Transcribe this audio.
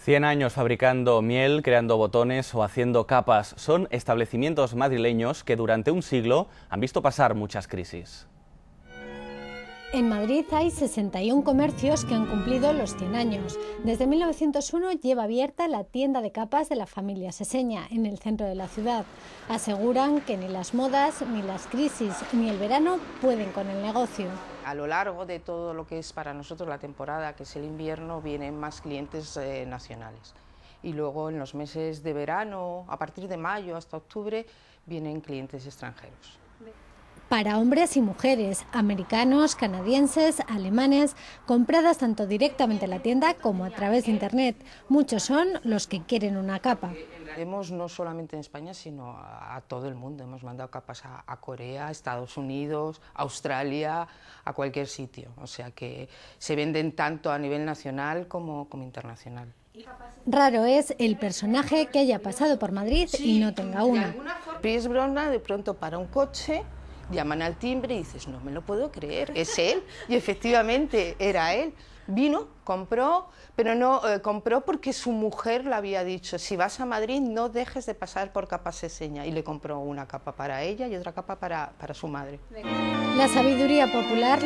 100 años fabricando miel, creando botones o haciendo capas son establecimientos madrileños que durante un siglo han visto pasar muchas crisis. En Madrid hay 61 comercios que han cumplido los 100 años. Desde 1901 lleva abierta la tienda de capas de la familia Seseña, en el centro de la ciudad. Aseguran que ni las modas, ni las crisis, ni el verano pueden con el negocio a lo largo de todo lo que es para nosotros la temporada, que es el invierno, vienen más clientes eh, nacionales. Y luego en los meses de verano, a partir de mayo hasta octubre, vienen clientes extranjeros para hombres y mujeres, americanos, canadienses, alemanes, compradas tanto directamente en la tienda como a través de Internet. Muchos son los que quieren una capa. Hemos no solamente en España, sino a, todo el mundo. Hemos mandado capas a, Corea, Estados Unidos, Australia, a cualquier sitio. O sea que se venden tanto a nivel nacional como, como internacional. Raro es el personaje que haya pasado por Madrid y no tenga una. Pies brona de pronto para un coche Llaman al timbre y dices, no me lo puedo creer, es él. Y efectivamente era él. Vino, compró, pero no eh, compró porque su mujer le había dicho, si vas a Madrid no dejes de pasar por capas de Y le compró una capa para ella y otra capa para, para su madre. La sabiduría popular